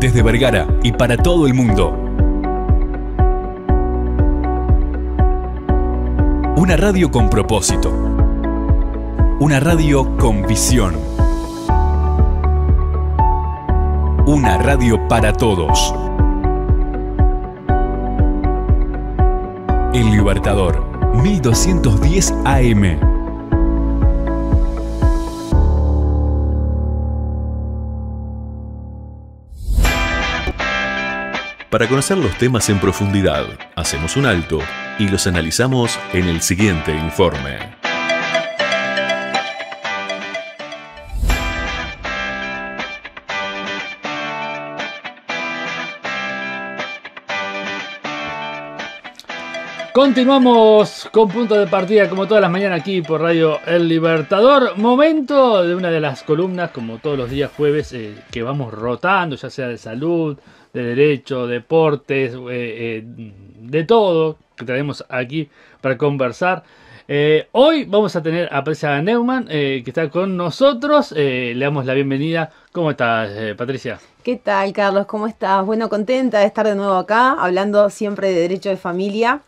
desde Vergara y para todo el mundo. Una radio con propósito. Una radio con visión. Una radio para todos. El Libertador, 1210 AM. Para conocer los temas en profundidad, hacemos un alto y los analizamos en el siguiente informe. Continuamos con punto de partida como todas las mañanas aquí por Radio El Libertador. Momento de una de las columnas como todos los días jueves eh, que vamos rotando, ya sea de salud, de derecho, deportes, eh, eh, de todo que tenemos aquí para conversar. Eh, hoy vamos a tener a Patricia Neumann, que está con nosotros. le damos la bienvenida. ¿Cómo estás, Patricia? ¿Qué tal, Carlos? ¿Cómo estás? Bueno, contenta de estar de nuevo acá, hablando siempre de derecho de familia.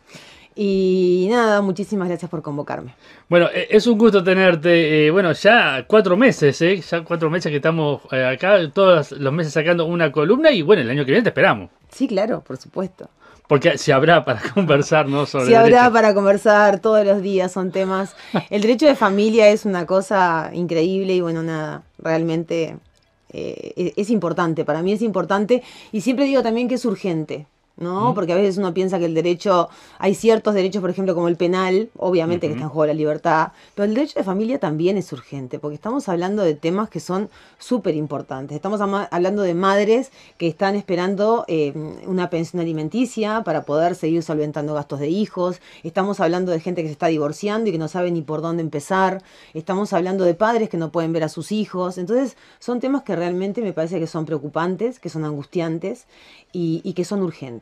Y nada, muchísimas gracias por convocarme. Bueno, e, es un gusto tenerte. Eh, bueno, ya cuatro meses, ¿eh? Ya cuatro meses que estamos eh, acá, todos los meses sacando una columna y bueno, el año que viene te esperamos. Sí, claro, por supuesto. Porque si habrá para conversar, ¿no? si habrá para conversar todos los días, son temas. El derecho de familia es una cosa increíble y bueno, nada, realmente eh, e, es importante, para mí es importante y siempre digo también que es urgente, ¿no? Porque a veces uno piensa que el derecho, hay ciertos derechos, por ejemplo, como el penal, obviamente que está en juego la libertad, pero el derecho de familia también es urgente, porque estamos hablando de temas que son súper importantes. Estamos hablando de madres que están esperando eh, una pensión alimenticia para poder seguir solventando gastos de hijos. Estamos hablando de gente que se está divorciando y que no sabe ni por dónde empezar. Estamos hablando de padres que no pueden ver a sus hijos. Entonces, son temas que realmente me parece que son preocupantes, que son angustiantes y que son urgentes.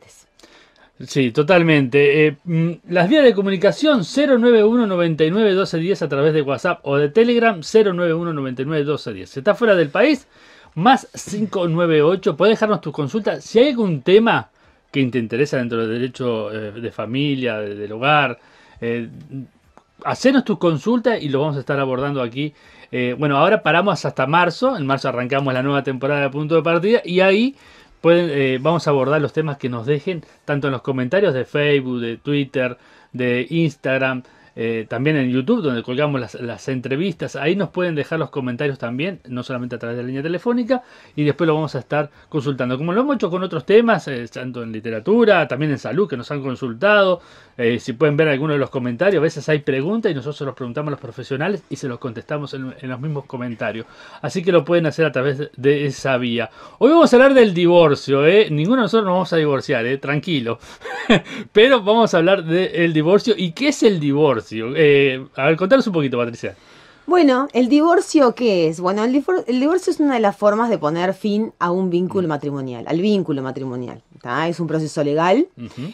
Sí, totalmente. Eh, mm, las vías de comunicación 091 99 a través de WhatsApp o de Telegram 091 99 Si estás fuera del país, más 598. Puedes dejarnos tus consultas. Si hay algún tema que te interesa dentro del derecho eh, de familia, del hogar, eh, hacenos tus consultas y lo vamos a estar abordando aquí. bueno, ahora paramos hasta marzo. En marzo arrancamos la nueva temporada de punto de partida y ahí eh, vamos a abordar los temas que nos dejen, tanto en los comentarios de Facebook, de Twitter, de Instagram, eh, también en YouTube, donde colgamos las, entrevistas. Ahí nos pueden dejar los comentarios también, no solamente a través de la línea telefónica, y después lo vamos a estar consultando. Como lo hemos hecho con otros temas, eh, tanto en literatura, también en salud, que nos han consultado. Eh, si pueden ver alguno de los comentarios, a veces hay preguntas y nosotros los preguntamos a los profesionales y se los contestamos en, los mismos comentarios. Así que lo pueden hacer a través de esa vía. Hoy vamos a hablar del divorcio, Ninguno de nosotros nos vamos a divorciar, Tranquilo. Pero vamos a hablar del divorcio y qué es el divorcio. Eh, a ver, contanos un poquito, Patricia. Bueno, ¿el divorcio qué es? Bueno, el, divorcio es una de las formas de poner fin a un vínculo mm. matrimonial, al vínculo matrimonial. Es un proceso legal.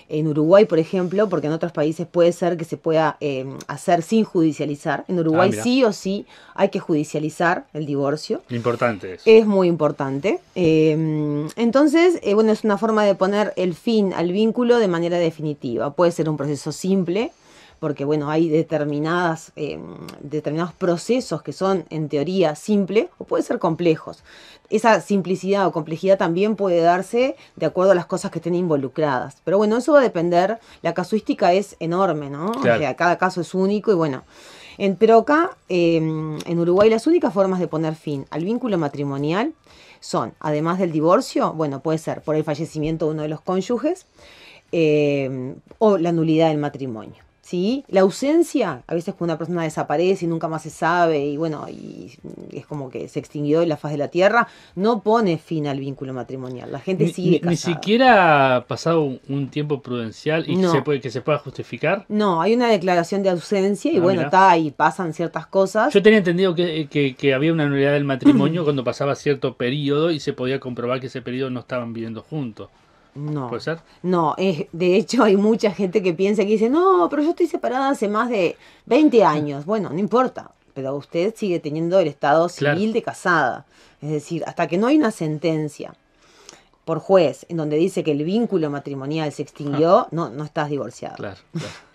En Uruguay, por ejemplo, porque en otros países puede ser que se pueda eh, hacer sin judicializar. En Uruguay ah, sí o sí hay que judicializar el divorcio. Importante Es muy importante. Em, entonces, eh, bueno, es una forma de poner el fin al vínculo de manera definitiva. Puede ser un proceso simple porque bueno, hay determinadas, em, determinados procesos que son en teoría simples o pueden ser complejos. Esa simplicidad o complejidad también puede darse de acuerdo a las cosas que estén involucradas. Pero bueno, eso va a depender, la casuística es enorme, ¿no? O sea, cada caso es único y bueno. En, pero acá, em, en Uruguay, las únicas formas de poner fin al vínculo matrimonial son, además del divorcio, bueno, puede ser por el fallecimiento de uno de los cónyuges em, o la nulidad del matrimonio. ¿sí? La ausencia, a veces cuando una persona desaparece y nunca más se sabe, y bueno, y es como que se extinguió en la faz de la tierra, no pone fin al vínculo matrimonial. La gente sigue casada. Ni siquiera ha pasado un, tiempo prudencial y que, se puede, que se pueda justificar. No, hay una declaración de ausencia y ah, bueno, está ahí, pasan ciertas cosas. Yo tenía entendido que, había una nulidad del matrimonio cuando pasaba cierto periodo y se podía comprobar que ese periodo no estaban viviendo juntos. No. No, es, de hecho hay mucha gente que piensa que dice, no, pero yo estoy separada hace más de 20 años. Bueno, no importa, pero usted sigue teniendo el estado civil de casada. Es decir, hasta que no hay una sentencia por juez en donde dice que el vínculo matrimonial se extinguió, ah. no, no estás divorciado. Claro,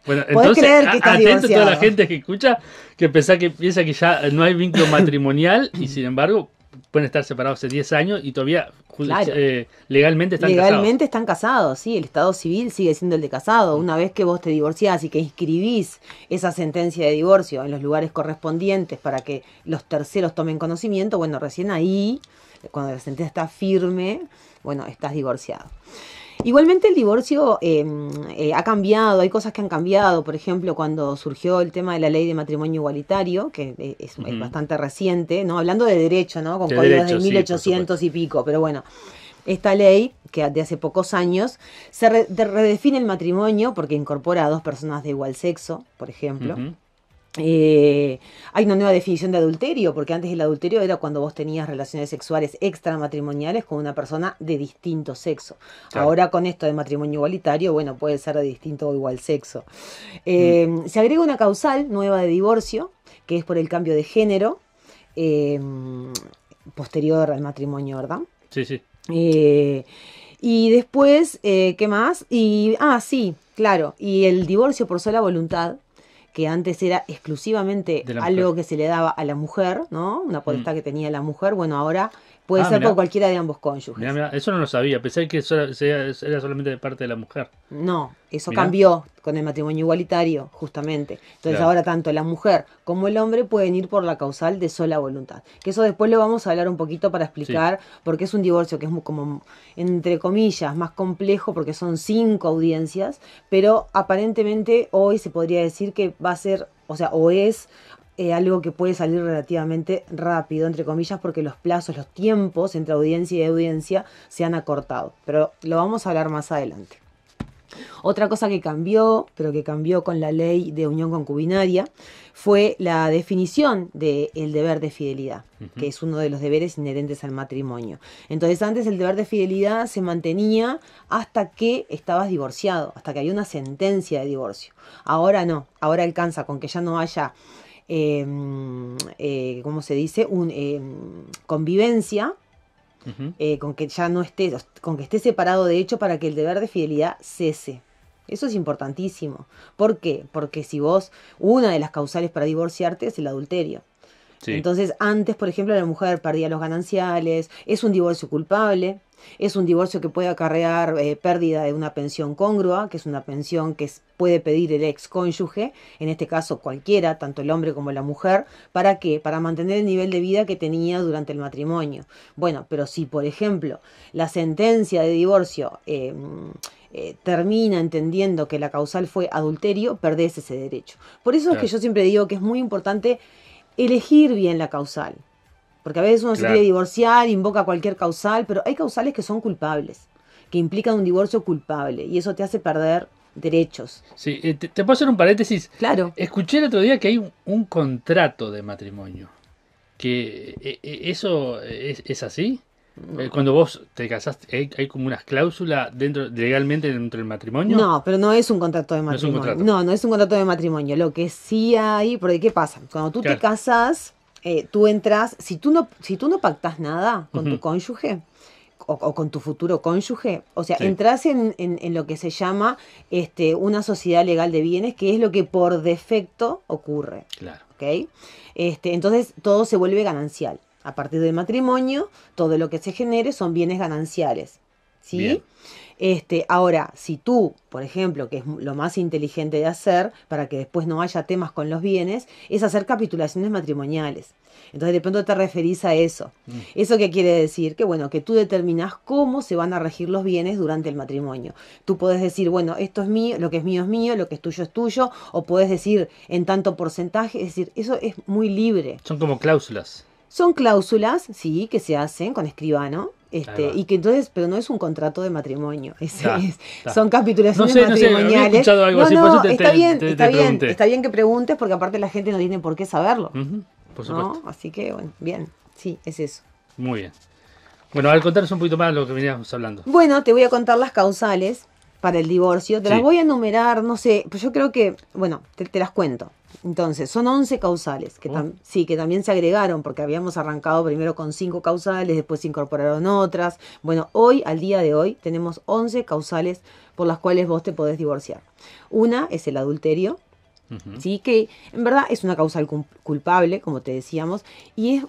Bueno, entonces, atento a toda la gente que escucha, que, que piensa que ya no hay vínculo matrimonial y sin embargo pueden estar separados hace 10 años y todavía eh, legalmente están casados. Legalmente están casados, sí, el Estado civil sigue siendo el de casado. Una vez que vos te divorciás y que inscribís esa sentencia de divorcio en los lugares correspondientes para que los terceros tomen conocimiento, bueno, recién ahí, cuando la sentencia está firme, bueno, estás divorciado. Igualmente el divorcio em, eh, ha cambiado, hay cosas que han cambiado, por ejemplo, cuando surgió el tema de la ley de matrimonio igualitario, que eh, es, bastante reciente, ¿no? Hablando de derecho, ¿no? Con de códigos de 1800 y pico, pero bueno. Esta ley, que de hace pocos años, se redefine el matrimonio porque incorpora a dos personas de igual sexo, por ejemplo. Eh, hay una nueva definición de adulterio, porque antes el adulterio era cuando vos tenías relaciones sexuales extramatrimoniales con una persona de distinto sexo. Ahora con esto de matrimonio igualitario, bueno, puede ser de distinto o igual sexo. Mm. Eh, se agrega una causal nueva de divorcio, que es por el cambio de género em, posterior al matrimonio, ¿verdad? Sí, sí. Eh, y después, ¿qué más? Y, ah, sí, claro, y el divorcio por sola voluntad que antes era exclusivamente algo que se le daba a la mujer, ¿no? Una mm. potestad que tenía la mujer, bueno, ahora Puede ah, ser por cualquiera de ambos cónyuges. Eso no lo sabía, pensé que eso era solamente de parte de la mujer. No, eso cambió con el matrimonio igualitario, justamente. Entonces ahora tanto la mujer como el hombre pueden ir por la causal de sola voluntad. Que eso después lo vamos a hablar un poquito para explicar, porque es un divorcio que es como, entre comillas, más complejo, porque son cinco audiencias, pero aparentemente hoy se podría decir que va a ser, o sea, o es eh, algo que puede salir relativamente rápido, entre comillas, porque los plazos, los tiempos entre audiencia y audiencia se han acortado. Pero lo vamos a hablar más adelante. Otra cosa que cambió, pero que cambió con la ley de unión concubinaria, fue la definición del el deber de fidelidad, que es uno de los deberes inherentes al matrimonio. Entonces antes el deber de fidelidad se mantenía hasta que estabas divorciado, hasta que había una sentencia de divorcio. Ahora no, ahora alcanza con que ya no haya Em, eh, ¿cómo se dice? Em, convivencia. Eh, con que ya no esté, con que esté separado de hecho para que el deber de fidelidad cese. Eso es importantísimo. ¿Por qué? Porque si vos, una de las causales para divorciarte es el adulterio. Entonces, antes, por ejemplo, la mujer perdía los gananciales, es un divorcio culpable, es un divorcio que puede acarrear eh, pérdida de una pensión congrua, que es una pensión que puede pedir el ex cónyuge, en este caso cualquiera, tanto el hombre como la mujer, ¿para qué? Para mantener el nivel de vida que tenía durante el matrimonio. Bueno, pero si, por ejemplo, la sentencia de divorcio em, eh, termina entendiendo que la causal fue adulterio, perdés ese derecho. Por eso es que yo siempre digo que es muy importante elegir bien la causal. Porque a veces uno se quiere divorciar, invoca cualquier causal, pero hay causales que son culpables, que implican un divorcio culpable, y eso te hace perder derechos. Sí, eh, te, puedo hacer un paréntesis. Claro. Escuché el otro día que hay un, contrato de matrimonio. ¿Que eh, eh, eso es, es así? Eh, cuando vos te casaste, ¿hay, como unas cláusulas dentro, legalmente dentro del matrimonio? No, pero no es un contrato de matrimonio. No, no, es un contrato de matrimonio. Lo que sí hay, porque ¿qué pasa? Cuando tú te casas, eh, tú entras, si tú no, si tú no pactas nada con tu cónyuge, o, con tu futuro cónyuge. O sea, entras en, lo que se llama este, una sociedad legal de bienes, que es lo que por defecto ocurre. Claro. Este, entonces todo se vuelve ganancial. A partir del matrimonio, todo lo que se genere son bienes gananciales. ¿Sí? Este, ahora, si tú, por ejemplo, que es lo más inteligente de hacer, para que después no haya temas con los bienes, es hacer capitulaciones matrimoniales. Entonces de pronto te referís a eso. Mm. ¿Eso qué quiere decir? Que bueno, que tú determinas cómo se van a regir los bienes durante el matrimonio. Tú puedes decir, bueno, esto es mío, lo que es mío es mío, lo que es tuyo es tuyo, o puedes decir en tanto porcentaje, es decir, eso es muy libre. Son como cláusulas. Son cláusulas, sí, que se hacen con escribano. Este, y que entonces, pero no es un contrato de matrimonio, es, es, son capitulaciones no sé, matrimoniales. No, algo así, está, bien, está, bien está bien que preguntes porque aparte la gente no tiene por qué saberlo. por supuesto. Así que, bueno, bien, sí, es eso. Muy bien. Bueno, al contarnos un poquito más de lo que veníamos hablando. Bueno, te voy a contar las causales para el divorcio. Te las voy a enumerar, no sé, pues yo creo que, bueno, te las cuento. Entonces, son 11 causales, que oh. sí, que también se agregaron, porque habíamos arrancado primero con 5 causales, después se incorporaron otras. Bueno, hoy, al día de hoy, tenemos 11 causales por las cuales vos te podés divorciar. Una es el adulterio, ¿sí? que en verdad es una causal culpable, como te decíamos, y es,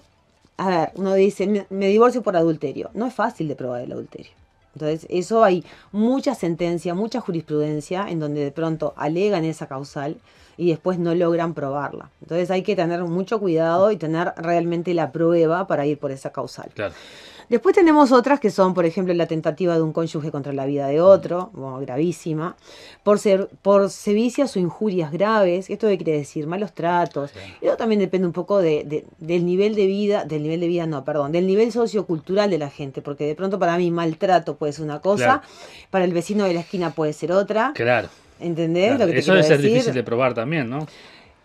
a ver, uno dice, me divorcio por adulterio. No es fácil de probar el adulterio. Entonces, eso hay mucha sentencia, mucha jurisprudencia en donde de pronto alegan esa causal y después no logran probarla. Entonces hay que tener mucho cuidado y tener realmente la prueba para ir por esa causal. Claro. Después tenemos otras que son, por ejemplo, la tentativa de un cónyuge contra la vida de otro, bueno, gravísima, por, ser, por sevicias o injurias graves, esto quiere decir, malos tratos. Eso también depende un poco de, del nivel de vida, del nivel de vida no, perdón, del nivel sociocultural de la gente, porque de pronto para mí maltrato puede ser una cosa, para el vecino de la esquina puede ser otra. Claro. ¿Entendés que Eso debe ser difícil de probar también, ¿no?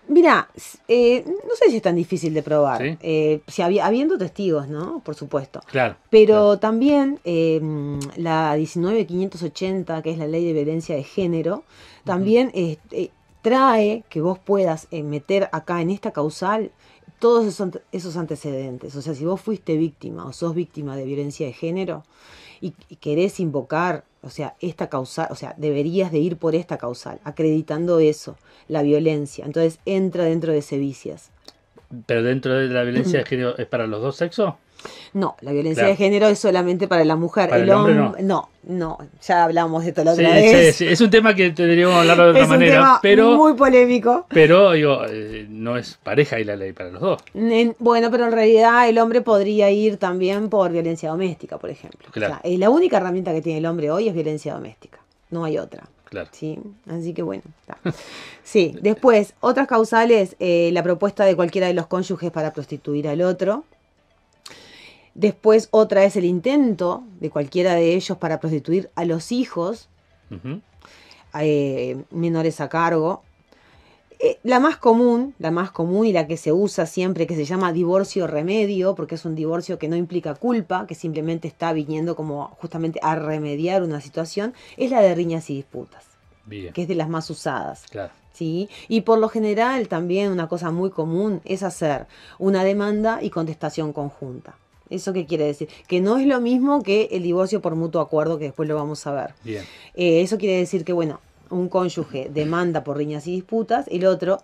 Mira, eh, no sé si es tan difícil de probar, eh, si habiendo testigos, ¿no? Por supuesto. Claro. Pero también em, la 19580, que es la ley de violencia de género, también este, trae que vos puedas eh, meter acá en esta causal todos esos, antecedentes. O sea, si vos fuiste víctima o sos víctima de violencia de género y querés invocar o sea, esta causal, o sea, deberías de ir por esta causal, acreditando eso, la violencia. Entonces entra dentro de ese Pero dentro de la violencia de género, ¿es para los dos sexos? No, la violencia de género es solamente para la mujer. el, hombre, no. no. ya hablamos de esto la otra vez. Es un tema que tendríamos que hablar de otra manera, un tema muy polémico. Pero digo, eh, no es pareja y la ley para los dos. bueno, pero en realidad el hombre podría ir también por violencia doméstica, por ejemplo. la única herramienta que tiene el hombre hoy es violencia doméstica. No hay otra. Claro. Sí, así que bueno. Está. Sí, después, otras causales, eh, la propuesta de cualquiera de los cónyuges para prostituir al otro. Después otra es el intento de cualquiera de ellos para prostituir a los hijos, eh, menores a cargo. Eh, la más común, la más común y la que se usa siempre, que se llama divorcio remedio, porque es un divorcio que no implica culpa, que simplemente está viniendo como justamente a remediar una situación, es la de riñas y disputas, que es de las más usadas. ¿Sí? Y por lo general también una cosa muy común es hacer una demanda y contestación conjunta. ¿Eso qué quiere decir? Que no es lo mismo que el divorcio por mutuo acuerdo, que después lo vamos a ver. Bien. Eh, eso quiere decir que, bueno, un cónyuge demanda por riñas y disputas, el otro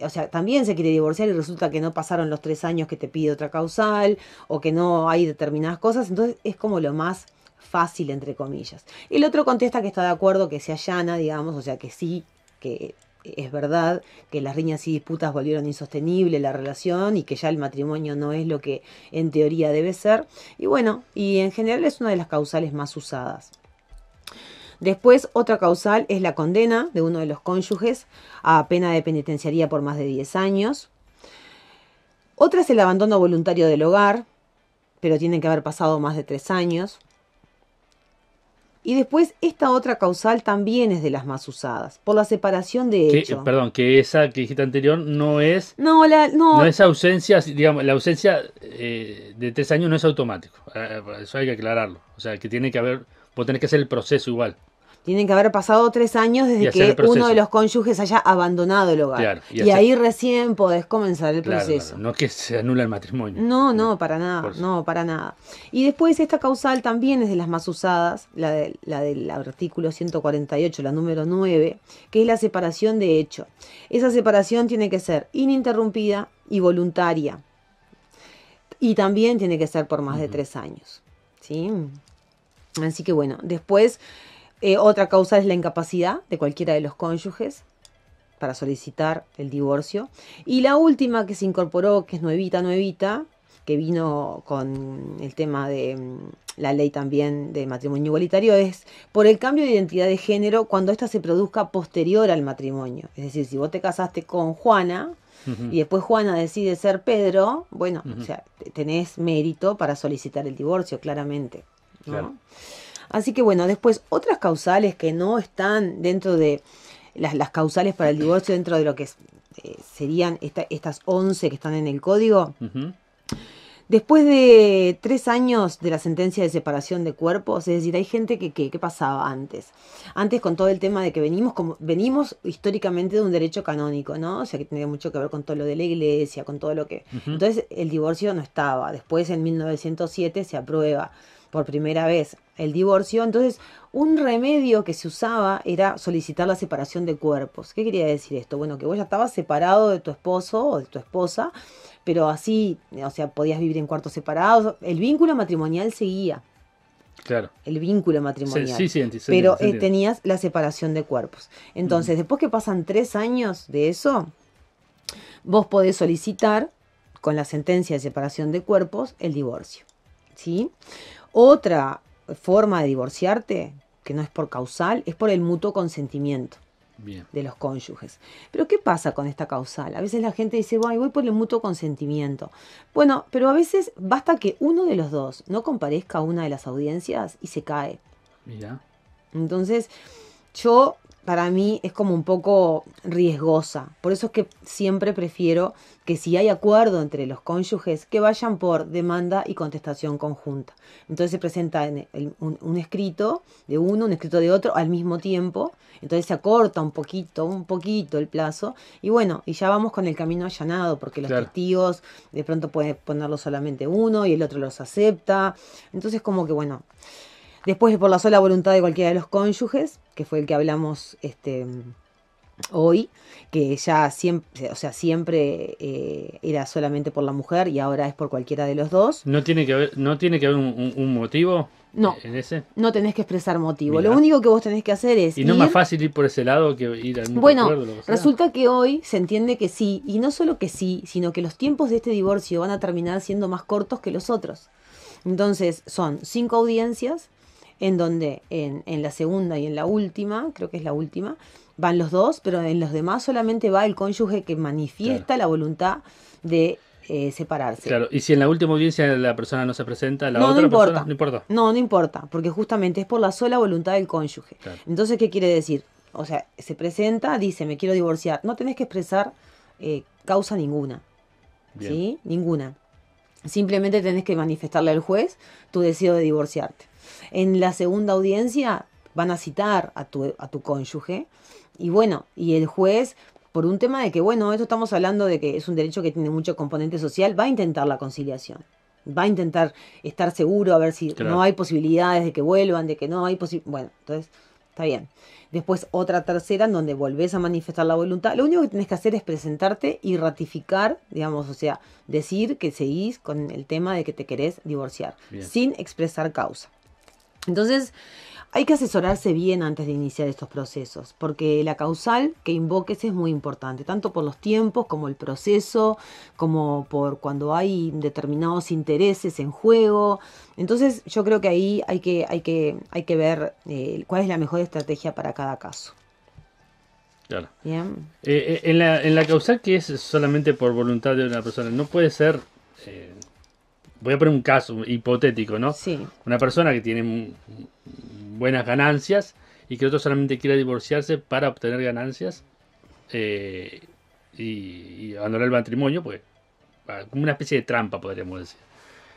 o sea, también se quiere divorciar y resulta que no pasaron los tres años que te pide otra causal o que no hay determinadas cosas, entonces es como lo más fácil, entre comillas. El otro contesta que está de acuerdo, que se allana, digamos, o sea, que sí, que es verdad que las riñas y disputas volvieron insostenible la relación y que ya el matrimonio no es lo que en teoría debe ser. Y bueno, y en general es una de las causales más usadas. Después, otra causal es la condena de uno de los cónyuges a pena de penitenciaría por más de 10 años. Otra es el abandono voluntario del hogar, pero tienen que haber pasado más de 3 años. Y después esta otra causal también es de las más usadas, por la separación de que, Perdón, que esa que dijiste anterior no es... No, la, no. es ausencia, digamos, la ausencia eh, de tres años no es automático. Eh, eso hay que aclararlo. O sea, que tiene que haber, vos tenés que hacer el proceso igual. Tienen que haber pasado tres años desde que uno de los cónyuges haya abandonado el hogar. y, ahí recién podés comenzar el proceso. No, no, que se anula el matrimonio. No, no, para nada, no, para nada. Y después esta causal también es de las más usadas, la, del artículo 148, la número 9, que es la separación de hecho. Esa separación tiene que ser ininterrumpida y voluntaria. Y también tiene que ser por más de tres años. ¿sí? Así que bueno, después eh, otra causa es la incapacidad de cualquiera de los cónyuges para solicitar el divorcio. Y la última que se incorporó, que es nuevita, nuevita, que vino con el tema de mm, la ley también de matrimonio igualitario, es por el cambio de identidad de género cuando ésta se produzca posterior al matrimonio. Es decir, si vos te casaste con Juana, y después Juana decide ser Pedro, bueno, o sea, tenés mérito para solicitar el divorcio, claramente. Así que bueno, después otras causales que no están dentro de las, causales para el divorcio, dentro de lo que eh, serían estas 11 que están en el código. Después de tres años de la sentencia de separación de cuerpos, es decir, hay gente que, ¿qué pasaba antes? Antes con todo el tema de que venimos, como, venimos históricamente de un derecho canónico, ¿no? O sea, que tenía mucho que ver con todo lo de la iglesia, con todo lo que... Entonces, el divorcio no estaba. Después, en 1907, se aprueba por primera vez el divorcio, entonces un remedio que se usaba era solicitar la separación de cuerpos. ¿Qué quería decir esto? Bueno, que vos ya estabas separado de tu esposo o de tu esposa, pero así, o sea, podías vivir en cuartos separados, el vínculo matrimonial seguía. Claro. El vínculo matrimonial. Sí, sí, sí, pero eh, tenías la separación de cuerpos. Entonces, mm. después que pasan tres años de eso, vos podés solicitar, con la sentencia de separación de cuerpos, el divorcio. ¿Sí? Otra forma de divorciarte, que no es por causal, es por el mutuo consentimiento. de los cónyuges. Pero ¿qué pasa con esta causal? A veces la gente dice, voy, voy por el mutuo consentimiento. Bueno, pero a veces basta que uno de los dos no comparezca a una de las audiencias y se cae. Mira. Entonces, yo para mí es como un poco riesgosa. Por eso es que siempre prefiero que si hay acuerdo entre los cónyuges, que vayan por demanda y contestación conjunta. Entonces se presenta un, escrito de uno, un escrito de otro al mismo tiempo. Entonces se acorta un poquito, un poquito el plazo. Y bueno, y ya vamos con el camino allanado, porque los testigos de pronto pueden ponerlo solamente uno y el otro los acepta. Entonces como que bueno, después por la sola voluntad de cualquiera de los cónyuges que fue el que hablamos este, hoy, que ya siempre, o sea, siempre eh, era solamente por la mujer y ahora es por cualquiera de los dos. ¿No tiene que haber, no tiene que haber un, motivo? No, en ese? no tenés que expresar motivo. Lo único que vos tenés que hacer es. Y no es más fácil ir por ese lado que ir al Bueno, resulta que hoy se entiende que sí, y no solo que sí, sino que los tiempos de este divorcio van a terminar siendo más cortos que los otros. Entonces, son cinco audiencias en donde en, la segunda y en la última, creo que es la última, van los dos, pero en los demás solamente va el cónyuge que manifiesta la voluntad de eh, separarse. Claro, y si en la última audiencia la persona no se presenta, la otra no importa. persona no importa. No, no importa, porque justamente es por la sola voluntad del cónyuge. Entonces, ¿qué quiere decir? O sea, se presenta, dice, me quiero divorciar. No tenés que expresar eh, causa ninguna. ¿Sí? Ninguna. Simplemente tenés que manifestarle al juez tu deseo de divorciarte. En la segunda audiencia van a citar a tu, a tu cónyuge. Y bueno, y el juez, por un tema de que, bueno, esto estamos hablando de que es un derecho que tiene mucho componente social, va a intentar la conciliación. Va a intentar estar seguro, a ver si no hay posibilidades de que vuelvan, de que no hay posibilidades. Bueno, entonces, está bien. Después otra tercera en donde volvés a manifestar la voluntad. Lo único que tenés que hacer es presentarte y ratificar, digamos, o sea, decir que seguís con el tema de que te querés divorciar, sin expresar causa. Entonces, hay que asesorarse bien antes de iniciar estos procesos, porque la causal que invoques es muy importante, tanto por los tiempos como el proceso, como por cuando hay determinados intereses en juego. Entonces yo creo que ahí hay que, hay que, hay que ver eh, cuál es la mejor estrategia para cada caso. Claro. Bien. Eh, eh, en, la, en, la, causal que es solamente por voluntad de una persona, no puede ser voy a poner un caso hipotético, ¿no? Sí. Una persona que tiene buenas ganancias y que otro solamente quiera divorciarse para obtener ganancias eh, y, abandonar el matrimonio, pues ah, como una especie de trampa, podríamos decir.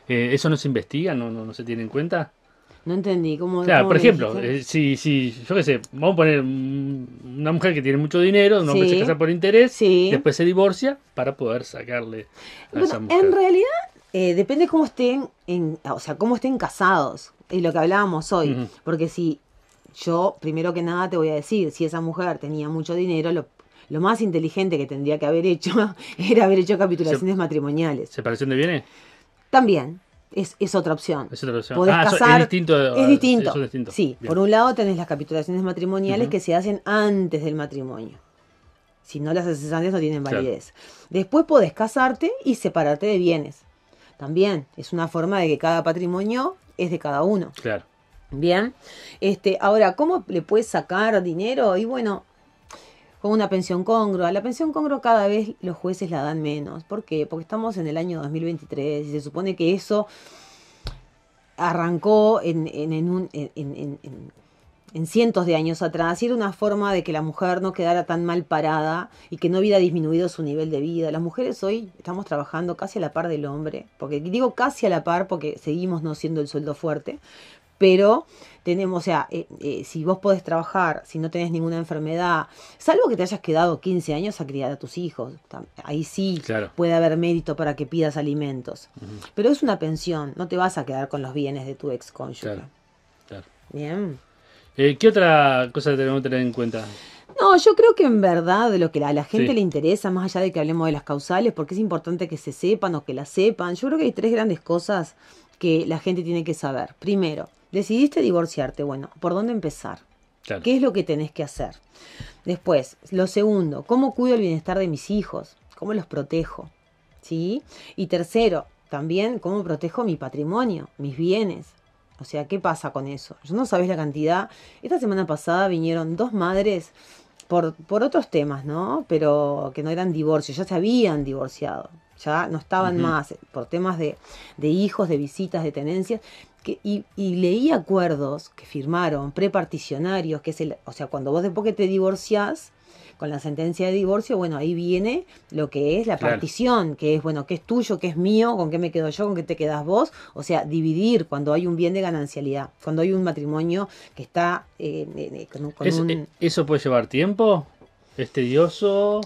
Eh, ¿Eso no se investiga? ¿No, se tiene en cuenta? No entendí cómo. Claro, por ejemplo, si, eh, si, yo qué sé, vamos a poner una mujer que tiene mucho dinero, un hombre se casa por interés, después se divorcia para poder sacarle. A en realidad eh, depende cómo estén, en, o sea, cómo estén casados. Es lo que hablábamos hoy. Porque si yo, primero que nada, te voy a decir, si esa mujer tenía mucho dinero, lo, más inteligente que tendría que haber hecho era haber hecho capitulaciones matrimoniales. ¿Separación de bienes? También. Es, otra opción. Es otra opción. Ah, es distinto. Es ah, distinto. Sí. Por un lado tenés las capitulaciones matrimoniales que se hacen antes del matrimonio. Si no las haces antes no tienen validez. Después podés casarte y separarte de bienes. También es una forma de que cada patrimonio es de cada uno. Claro. Bien. Este, ahora, ¿cómo le puedes sacar dinero? Y bueno, con una pensión congrua. La pensión congrua cada vez los jueces la dan menos. ¿Por qué? Porque estamos en el año 2023 y se supone que eso arrancó en, en un, en, en cientos de años atrás era una forma de que la mujer no quedara tan mal parada y que no hubiera disminuido su nivel de vida. Las mujeres hoy estamos trabajando casi a la par del hombre, porque digo casi a la par porque seguimos no siendo el sueldo fuerte, pero tenemos, o sea, eh, eh, si vos podés trabajar, si no tenés ninguna enfermedad, salvo que te hayas quedado 15 años a criar a tus hijos, ahí sí puede haber mérito para que pidas alimentos. Pero es una pensión, no te vas a quedar con los bienes de tu ex cónyuge. Claro. Bien. Eh, ¿Qué otra cosa tenemos que tener en cuenta? No, yo creo que en verdad lo que a la gente le interesa, más allá de que hablemos de las causales, porque es importante que se sepan o que las sepan, yo creo que hay tres grandes cosas que la gente tiene que saber. Primero, decidiste divorciarte, bueno, ¿por dónde empezar? ¿Qué es lo que tenés que hacer? Después, lo segundo, ¿cómo cuido el bienestar de mis hijos? ¿Cómo los protejo? ¿Sí? Y tercero, también, ¿cómo protejo mi patrimonio, mis bienes? O sea, ¿qué pasa con eso? Yo no sabéis la cantidad. Esta semana pasada vinieron dos madres por, por otros temas, ¿no? Pero que no eran divorcios, ya se habían divorciado, ya no estaban más por temas de, hijos, de visitas, de tenencias. Que, y, y, leí acuerdos que firmaron, preparticionarios, que es el, o sea, cuando vos de que te divorciás, con la sentencia de divorcio, bueno, ahí viene lo que es la partición, que es, bueno, qué es tuyo, qué es mío, con qué me quedo yo, con qué te quedas vos, o sea, dividir cuando hay un bien de ganancialidad, cuando hay un matrimonio que está eh, eh, eh, con, ¿Eso puede llevar tiempo? ¿Es tedioso?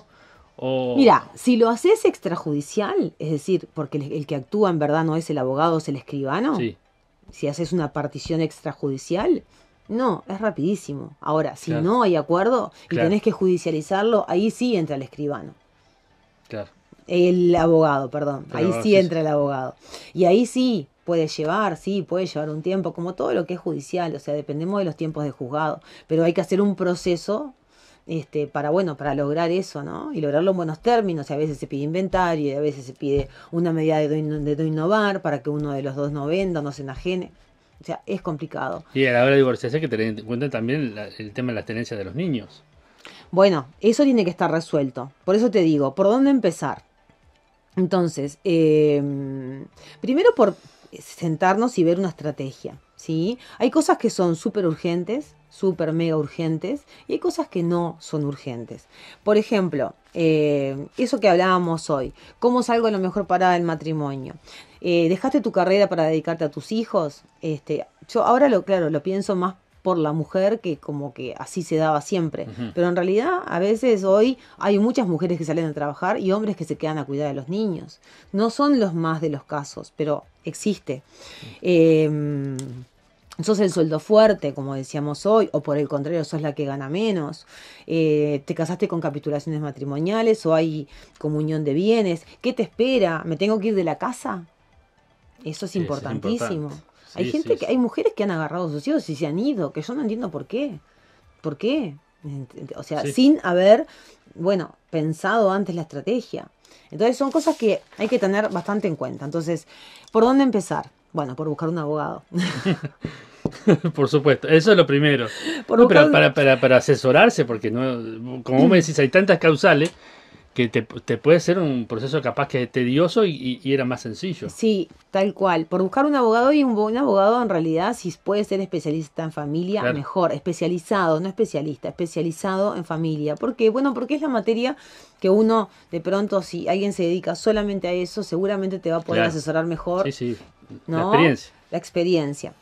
O... Mira, si lo haces extrajudicial, es decir, porque el, que actúa en verdad no es el abogado, es el escribano, si haces una partición extrajudicial, no, es rapidísimo. Ahora, si no hay acuerdo y tenés que judicializarlo, ahí sí entra el escribano. Claro. El abogado, perdón. ahí sí entra el abogado. Y ahí sí puede llevar, sí, puede llevar un tiempo, como todo lo que es judicial, o sea, dependemos de los tiempos de juzgado, pero hay que hacer un proceso este, para bueno, para lograr eso, ¿no? Y lograrlo en buenos términos. Y a veces se pide inventario, y a veces se pide una medida de, de, innovar para que uno de los dos no venda, no se enajene. O sea, es complicado. Y a la hora de divorciarse hay que tener en cuenta también el tema de la tenencia de los niños. Bueno, eso tiene que estar resuelto. Por eso te digo, ¿por dónde empezar? Entonces, em, primero por sentarnos y ver una estrategia. ¿sí? Hay cosas que son súper urgentes, súper mega urgentes y hay cosas que no son urgentes. Por ejemplo, eh, eso que hablábamos hoy, cómo salgo a lo mejor para el matrimonio. Eh, ¿Dejaste tu carrera para dedicarte a tus hijos? Este, yo ahora lo, claro, lo pienso más por la mujer que como que así se daba siempre. Pero en realidad a veces hoy hay muchas mujeres que salen a trabajar y hombres que se quedan a cuidar de los niños. No son los más de los casos, pero existe. Eh, sos el sueldo fuerte, como decíamos hoy, o por el contrario, sos la que gana menos, eh, te casaste con capitulaciones matrimoniales o hay comunión de bienes, ¿qué te espera? ¿Me tengo que ir de la casa? Eso es importantísimo. hay gente que, hay mujeres que han agarrado sus hijos y se han ido, que yo no entiendo por qué. ¿Por qué? O sea, sin haber, bueno, pensado antes la estrategia. Entonces son cosas que hay que tener bastante en cuenta. Entonces, ¿por dónde empezar? Bueno, por buscar un abogado. por supuesto, eso es lo primero. para, asesorarse, porque no, como vos me decís, hay tantas causales que te, puede ser un proceso capaz que tedioso y, era más sencillo. Sí, tal cual. Por buscar un abogado y un, buen abogado en realidad, si puede ser especialista en familia, mejor. Especializado, no especialista, especializado en familia. ¿Por qué? Bueno, porque es la materia que uno, de pronto, si alguien se dedica solamente a eso, seguramente te va a poder asesorar mejor. Sí, sí. La experiencia. La experiencia.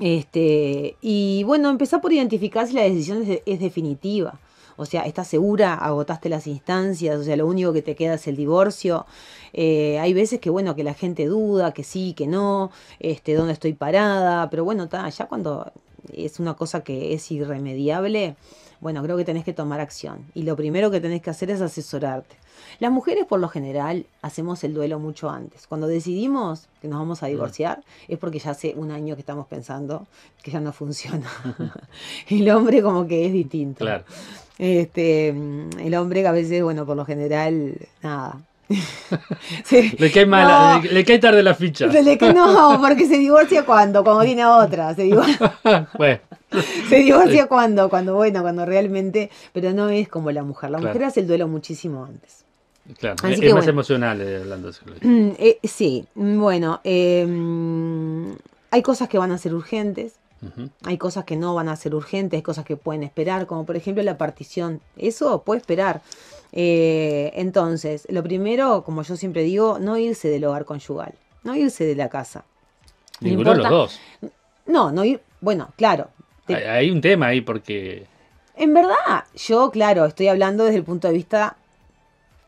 Este, y bueno, empezar por identificar si la decisión es definitiva. O sea, ¿estás segura? ¿Agotaste las instancias? O sea, lo único que te queda es el divorcio. Eh, hay veces que, bueno, que la gente duda, que sí, que no, este, dónde estoy parada, pero bueno, ya cuando es una cosa que es irremediable, bueno, creo que tenés que tomar acción. Y lo primero que tenés que hacer es asesorarte. Las mujeres por lo general hacemos el duelo mucho antes. Cuando decidimos que nos vamos a divorciar es porque ya hace un año que estamos pensando que ya no funciona. el hombre como que es distinto. Claro. Este, mm, el hombre que a veces, bueno, por lo general, nada. le, cae le, cae tarde la ficha. no, porque se divorcia cuando, cuando viene otra. Se divorcia, cuando, cuando, bueno, cuando realmente, pero no es como la mujer. La mujer hace el duelo muchísimo antes. Claro, es, más emocional eh, hablando de mm, eh, Sí, mm, bueno, em, hay cosas que van a ser urgentes, hay cosas que no van a ser urgentes, cosas que pueden esperar, como por ejemplo la partición. Eso puede esperar. Eh, entonces, lo primero, como yo siempre digo, no irse del hogar conyugal, no irse de la casa. Ninguno de los dos. No, no ir. Bueno, claro. hay un tema ahí porque. En verdad, yo, claro, estoy hablando desde el punto de vista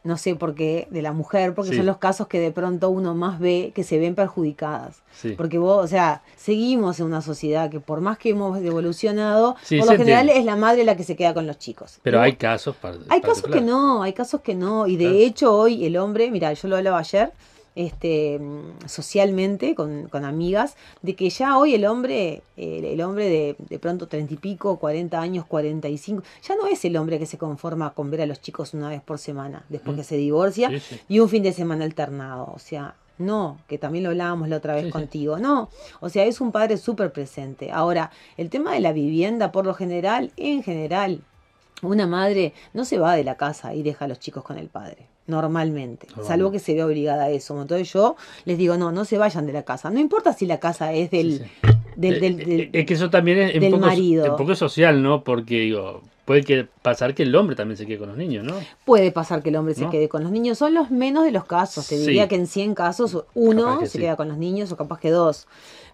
no sé por qué, de la mujer, porque son los casos que de pronto uno más ve que se ven perjudicadas. Porque vos, o sea, seguimos en una sociedad que por más que hemos evolucionado, por lo general es la madre la que se queda con los chicos. Pero hay casos Hay casos que no, hay casos que no. Y de hecho hoy el hombre, mira, yo lo hablaba ayer, este, mm, socialmente con, amigas, de que ya hoy el hombre, el, hombre de, de pronto treinta y pico, cuarenta años, cuarenta y cinco, ya no es el hombre que se conforma con ver a los chicos una vez por semana, después mm. que se divorcia, y un fin de semana alternado. O sea, no, que también lo hablábamos la otra vez contigo, no. O sea, es un padre súper presente. Ahora, el tema de la vivienda, por lo general, en general, una madre no se va de la casa y deja a los chicos con el padre normalmente, ah, salvo que se vea obligada a eso. Entonces yo les digo, no, no se vayan de la casa. No importa si la casa es del... del, eh, eh, del, es que eso también es un poco, un poco social, ¿no? Porque digo, Puede que pasar que el hombre también se quede con los niños, ¿no? Puede pasar que el hombre se quede con los niños. Son los menos de los casos. Te diría que en 100 casos uno se queda con los niños o capaz que dos.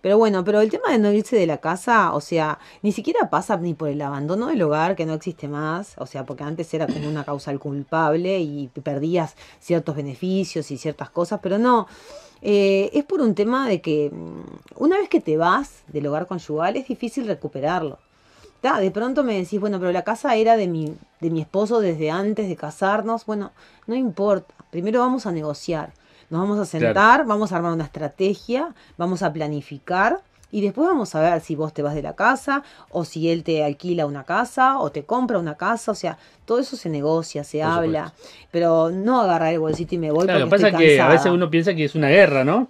Pero bueno, pero el tema de no irse de la casa, o sea, ni siquiera pasa ni por el abandono del hogar, que no existe más, o sea, porque antes era como una causal culpable y perdías ciertos beneficios y ciertas cosas, pero no. Eh, es por un tema de que mm, una vez que te vas del hogar conyugal es difícil recuperarlo. de pronto me decís, bueno, pero la casa era de mi, de mi esposo desde antes de casarnos. Bueno, no importa. Primero vamos a negociar. Nos vamos a sentar, vamos a armar una estrategia, vamos a planificar y después vamos a ver si vos te vas de la casa o si él te alquila una casa o te compra una casa, o sea, todo eso se negocia, se habla, pero no agarrar el bolsito y me voy. porque lo que pasa que a veces uno piensa que es una guerra, ¿no?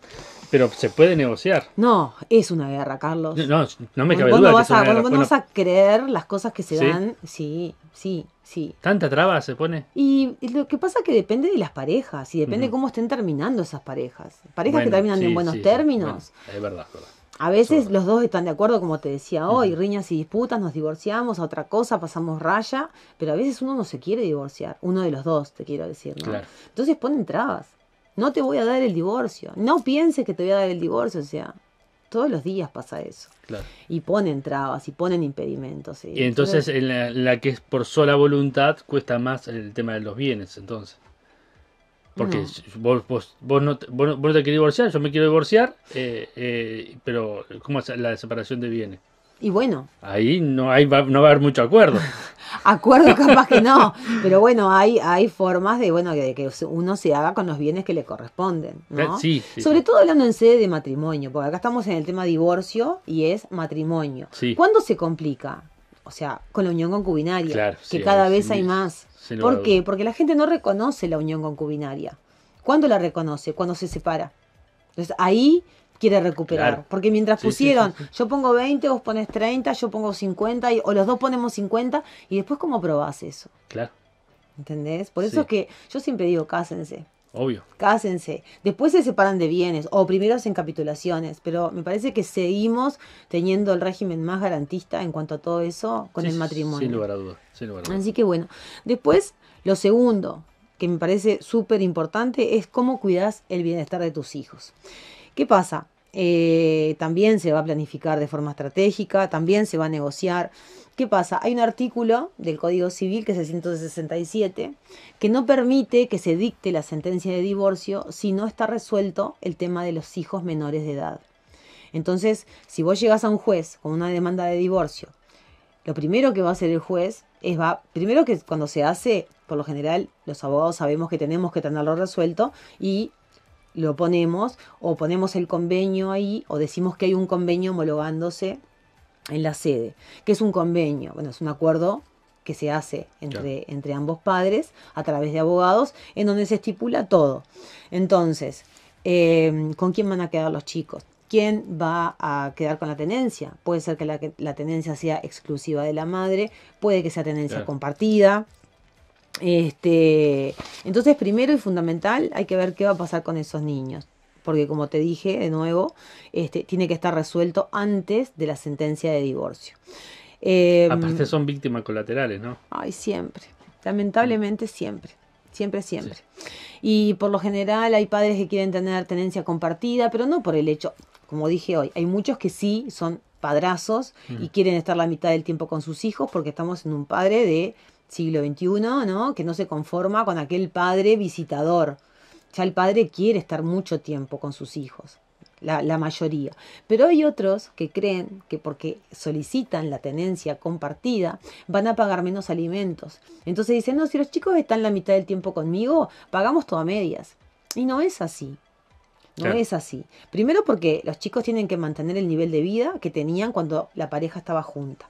Pero se puede negociar. No, es una guerra, Carlos. No, no me cabe duda. vas, a, Cuando vas a creer las cosas que se dan, sí, sí, sí. ¿Tanta traba se pone? Y lo que pasa es que depende de las parejas y depende cómo estén terminando esas parejas. Parejas que terminan en buenos términos. es verdad, es verdad. A veces los dos están de acuerdo, como te decía hoy, riñas y disputas, nos divorciamos, a otra cosa, pasamos raya, pero a veces uno no se quiere divorciar, uno de los dos, te quiero decir. ¿no? Entonces ponen trabas no te voy a dar el divorcio, no pienses que te voy a dar el divorcio, o sea, todos los días pasa eso. Y ponen trabas, y ponen impedimentos. Y entonces, en la, que es por sola voluntad cuesta más el tema de los bienes, entonces. Porque Vos, no, vos, no, te quieres divorciar, yo me quiero divorciar, eh, eh, pero ¿cómo es la separación de bienes? Y bueno. Ahí no, hay, no va a haber mucho acuerdo. acuerdo capaz que no, pero bueno, hay, hay formas de bueno que uno se haga con los bienes que le corresponden. ¿no? Eh, Sobre todo hablando en sede de matrimonio, porque acá estamos en el tema divorcio y es matrimonio. ¿Cuándo se complica? O sea, con la unión concubinaria, claro, que cada vez hay más. ¿Por qué? Porque la gente no reconoce la unión concubinaria. ¿Cuándo la reconoce? Cuando se separa. Entonces ahí quiere recuperar. Porque mientras pusieron, yo pongo 20, vos pones 30, yo pongo 50, o los dos ponemos 50, y después cómo probás eso. Claro. ¿Entendés? Por eso es que yo siempre digo, cásense. Obvio. Cásense. Después se separan de bienes o primero hacen capitulaciones, pero me parece que seguimos teniendo el régimen más garantista en cuanto a todo eso con el matrimonio. Sin lugar, a dudas, sin lugar a dudas. Así que bueno, después lo segundo que me parece súper importante es cómo cuidas el bienestar de tus hijos. ¿Qué pasa? Eh, también se va a planificar de forma estratégica, también se va a negociar. ¿Qué pasa? Hay un artículo del Código Civil, que es el 167, que no permite que se dicte la sentencia de divorcio si no está resuelto el tema de los hijos menores de edad. Entonces, si vos llegás a un juez con una demanda de divorcio, lo primero que va a hacer el juez es va, primero que cuando se hace, por lo general, los abogados sabemos que tenemos que tenerlo resuelto y lo ponemos o ponemos el convenio ahí o decimos que hay un convenio homologándose en la sede. ¿Qué es un convenio? Bueno, es un acuerdo que se hace entre, entre ambos padres a través de abogados en donde se estipula todo. Entonces, em, ¿con quién van a quedar los chicos? ¿Quién va a quedar con la tenencia? Puede ser que la, la tenencia sea exclusiva de la madre, puede que sea tenencia compartida, este, entonces, primero y fundamental, hay que ver qué va a pasar con esos niños. Porque como te dije de nuevo, este, tiene que estar resuelto antes de la sentencia de divorcio. Em, Aparte son víctimas colaterales, ¿no? Ay, siempre. Lamentablemente siempre. Siempre, siempre. Y por lo general hay padres que quieren tener tenencia compartida, pero no por el hecho, como dije hoy, hay muchos que sí son padrazos y quieren estar la mitad del tiempo con sus hijos porque estamos en un padre de siglo XXI, ¿no? Que no se conforma con aquel padre visitador. Ya el padre quiere estar mucho tiempo con sus hijos, la, mayoría. Pero hay otros que creen que porque solicitan la tenencia compartida van a pagar menos alimentos. Entonces dicen, no, si los chicos están la mitad del tiempo conmigo, pagamos todo a medias. Y no es así. No es así. Primero porque los chicos tienen que mantener el nivel de vida que tenían cuando la pareja estaba junta.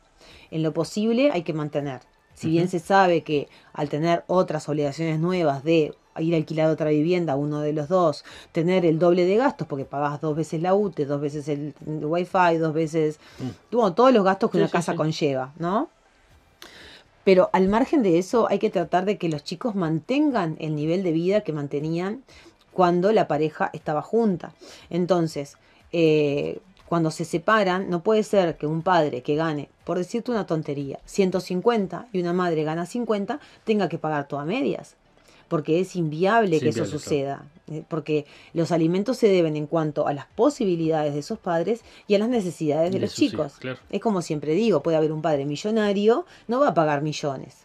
En lo posible hay que mantener si bien se sabe que al tener otras obligaciones nuevas de ir a alquilar otra vivienda, uno de los dos, tener el doble de gastos, porque pagás dos veces la UTE, dos veces el, Wi-Fi, dos veces, mm. todos los gastos que una casa conlleva, ¿no? Pero al margen de eso, hay que tratar de que los chicos mantengan el nivel de vida que mantenían cuando la pareja estaba junta. Entonces, eh, cuando se separan, no puede ser que un padre que gane, por decirte una tontería, 150 y una madre gana 50, tenga que pagar todas a medias. Porque es inviable que eso suceda. Eh, porque los alimentos se deben en cuanto a las posibilidades de esos padres y a las necesidades de, los chicos. Es como siempre digo, puede haber un padre millonario, no va a pagar millones.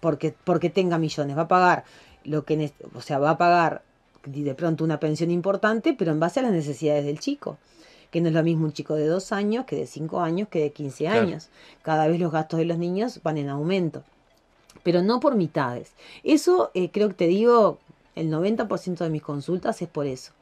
porque, porque tenga millones, va a pagar lo que, o sea, va a pagar de pronto una pensión importante, pero en base a las necesidades del chico que no es lo mismo un chico de dos años que de cinco años que de 15 años. Cada vez los gastos de los niños van en aumento, pero no por mitades. Eso eh, creo que te digo, el 90% de mis consultas es por eso.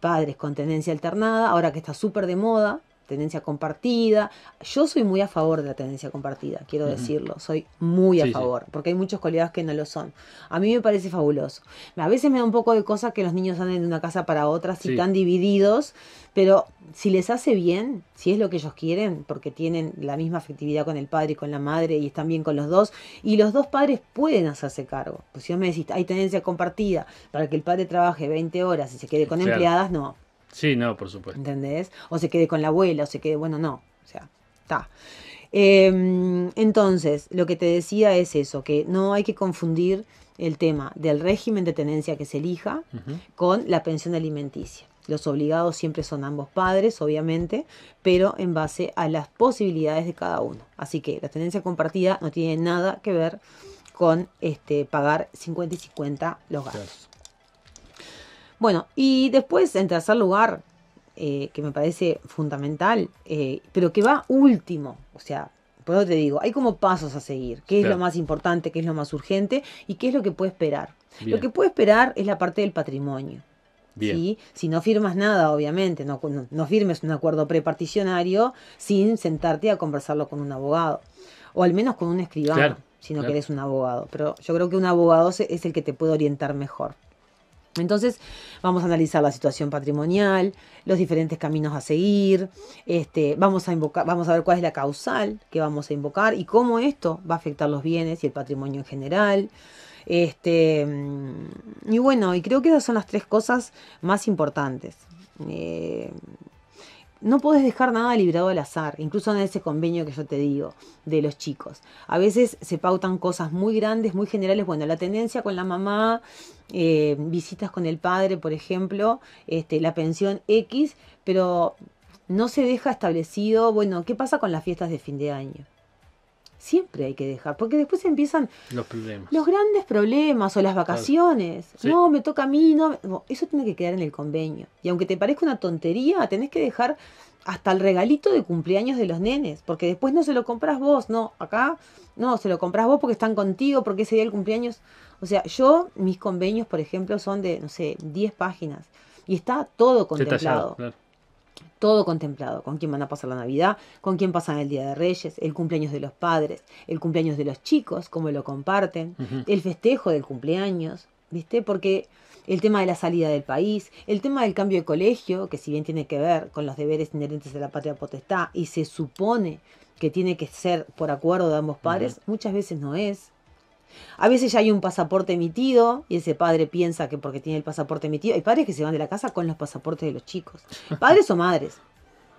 Padres con tendencia alternada, ahora que está súper de moda, tendencia compartida. Yo soy muy a favor de la tendencia compartida, quiero decirlo, soy muy a favor, porque hay muchos colegas que no lo son. A mí me parece fabuloso. A veces me da un poco de cosas que los niños anden de una casa para otra, si están divididos, pero si les hace bien, si es lo que ellos quieren, porque tienen la misma afectividad con el padre y con la madre y están bien con los dos, y los dos padres pueden hacerse cargo. Pues si vos me decís, hay tendencia compartida para que el padre trabaje 20 horas y se quede con empleadas, no Sí, no, por supuesto. ¿Entendés? O se quede con la abuela, o se quede, bueno, no. O sea, está. Em, entonces, lo que te decía es eso, que no hay que confundir el tema del régimen de tenencia que se elija con la pensión alimenticia. Los obligados siempre son ambos padres, obviamente, pero en base a las posibilidades de cada uno. Así que la tenencia compartida no tiene nada que ver con este, pagar 50 y 50 los gastos. Bueno, y después, en tercer lugar, eh, que me parece fundamental, eh, pero que va último, o sea, por eso te digo, hay como pasos a seguir, qué es lo más importante, qué es lo más urgente y qué es lo que puede esperar. Lo que puede esperar es la parte del patrimonio. Si no firmas nada, obviamente, no, firmes un acuerdo preparticionario sin sentarte a conversarlo con un abogado, o al menos con un escribano, si no un abogado. Pero yo creo que un abogado es el que te puede orientar mejor. Entonces vamos a analizar la situación patrimonial, los diferentes caminos a seguir, este, vamos, a invocar, vamos a ver cuál es la causal que vamos a invocar y cómo esto va a afectar los bienes y el patrimonio en general. Este, mm, y bueno, y creo que esas son las tres cosas más importantes. Eh, no puedes dejar nada librado al azar, incluso en ese convenio que yo te digo de los chicos. A veces se pautan cosas muy grandes, muy generales. Bueno, la tendencia con la mamá eh, visitas con el padre, por ejemplo, este, la pensión X, pero no se deja establecido, bueno, ¿qué pasa con las fiestas de fin de año? siempre hay que dejar, porque después empiezan los problemas. Los grandes problemas o las vacaciones. No, me toca a mí, no, eso tiene que quedar en el convenio. Y aunque te parezca una tontería, tenés que dejar hasta el regalito de cumpleaños de los nenes, porque después no se lo compras vos, no, acá no, se lo compras vos porque están contigo, porque ese día el cumpleaños, o sea, yo mis convenios, por ejemplo, son de no sé, 10 páginas y está todo contemplado. Todo contemplado, con quién van a pasar la Navidad, con quién pasan el Día de Reyes, el cumpleaños de los padres, el cumpleaños de los chicos, cómo lo comparten, el festejo del cumpleaños, ¿viste? Porque el tema de la salida del país, el tema del cambio de colegio, que si bien tiene que ver con los deberes inherentes de la patria potestad y se supone que tiene que ser por acuerdo de ambos padres, muchas veces no es. A veces ya hay un pasaporte emitido y ese padre piensa que porque tiene el pasaporte emitido. Hay padres que se van de la casa con los pasaportes de los chicos. Padres o madres.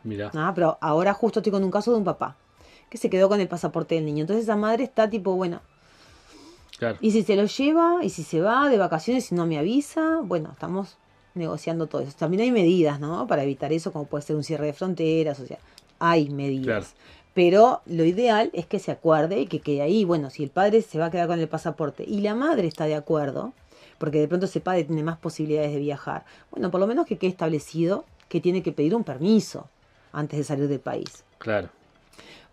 Mira. Ah, pero ahora justo estoy con un caso de un papá que se quedó con el pasaporte del niño. Entonces esa madre está tipo, bueno. Claro. Y si se lo lleva, y si se va de vacaciones, y no me avisa, bueno, estamos negociando todo eso. También hay medidas, ¿no? Para evitar eso, como puede ser un cierre de fronteras, o sea, hay medidas. Claro pero lo ideal es que se acuerde y que quede ahí. Bueno, si el padre se va a quedar con el pasaporte y la madre está de acuerdo, porque de pronto ese padre tiene más posibilidades de viajar, bueno, por lo menos que quede establecido que tiene que pedir un permiso antes de salir del país. Claro.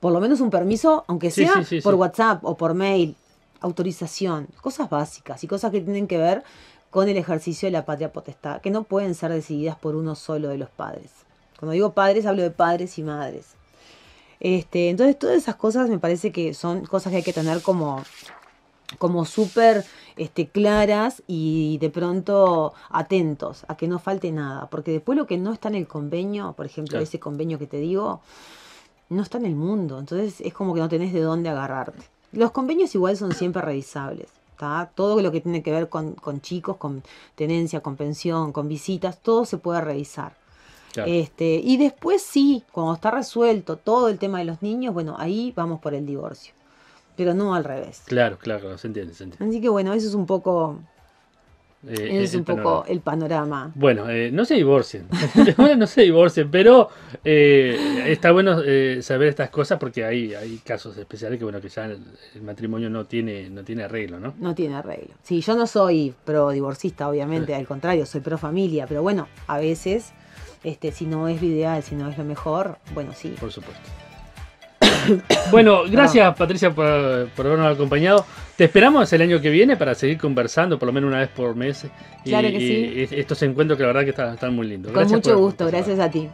Por lo menos un permiso, aunque sea por WhatsApp o por mail, autorización, cosas básicas y cosas que tienen que ver con el ejercicio de la patria potestad, que no pueden ser decididas por uno solo de los padres. Cuando digo padres, hablo de padres y madres. Este, entonces, todas esas cosas me parece que son cosas que hay que tener como, como súper este, claras y de pronto atentos a que no falte nada. Porque después lo que no está en el convenio, por ejemplo, ese convenio que te digo, no está en el mundo. Entonces es como que no tenés de dónde agarrarte. Los convenios igual son siempre revisables. está Todo lo que tiene que ver con, con chicos, con tenencia, con pensión, con visitas, todo se puede revisar. Este, y después sí, cuando está resuelto todo el tema de los niños, bueno, ahí vamos por el divorcio. Pero no al revés. Claro, claro, se entiende, se entiende. Así que bueno, eso es un poco eh, eh, es un poco el panorama. Bueno, eh, no se divorcien, no se divorcien, pero está bueno saber estas cosas porque hay, hay casos especiales que bueno que ya el, matrimonio no tiene no tiene arreglo, ¿no? No tiene arreglo. Sí, yo no soy pro divorcista, obviamente, al contrario, soy pro familia, pero bueno, a veces este, si no es lo ideal, si no es lo mejor, bueno, sí. Por supuesto. bueno, gracias Patricia por, habernos acompañado. Te esperamos el año que viene para seguir conversando, por lo menos una vez por mes. Claro que sí. Y estos encuentros que la verdad que están, están muy lindos. Con mucho gusto, gracias a ti.